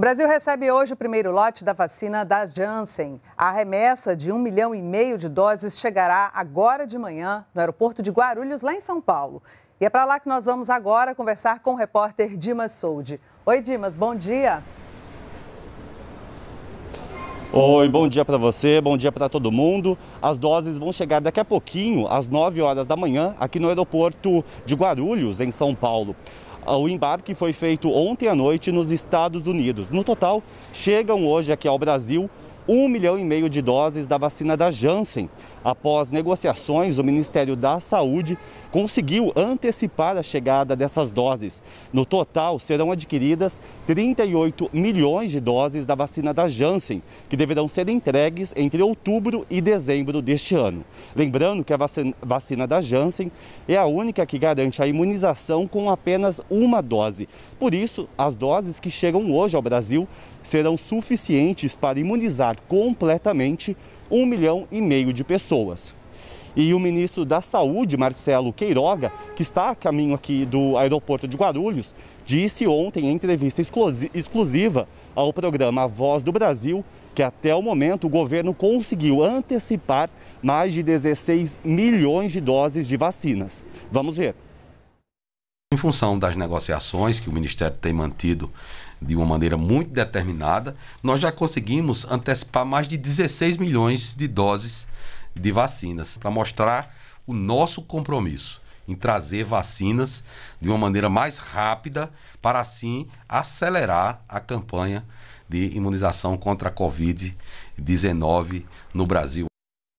O Brasil recebe hoje o primeiro lote da vacina da Janssen. A remessa de um milhão e meio de doses chegará agora de manhã no aeroporto de Guarulhos, lá em São Paulo. E é para lá que nós vamos agora conversar com o repórter Dimas Soldi. Oi, Dimas, bom dia. Oi, bom dia para você, bom dia para todo mundo. As doses vão chegar daqui a pouquinho, às 9 horas da manhã, aqui no aeroporto de Guarulhos, em São Paulo. O embarque foi feito ontem à noite nos Estados Unidos. No total, chegam hoje aqui ao Brasil um milhão e meio de doses da vacina da Janssen. Após negociações, o Ministério da Saúde conseguiu antecipar a chegada dessas doses. No total, serão adquiridas 38 milhões de doses da vacina da Janssen, que deverão ser entregues entre outubro e dezembro deste ano. Lembrando que a vacina da Janssen é a única que garante a imunização com apenas uma dose. Por isso, as doses que chegam hoje ao Brasil serão suficientes para imunizar completamente um milhão e meio de pessoas. E o ministro da Saúde, Marcelo Queiroga, que está a caminho aqui do aeroporto de Guarulhos, disse ontem em entrevista exclusiva ao programa Voz do Brasil que até o momento o governo conseguiu antecipar mais de 16 milhões de doses de vacinas. Vamos ver. Em função das negociações que o Ministério tem mantido de uma maneira muito determinada, nós já conseguimos antecipar mais de 16 milhões de doses de vacinas, para mostrar o nosso compromisso em trazer vacinas de uma maneira mais rápida, para assim acelerar a campanha de imunização contra a Covid-19 no Brasil.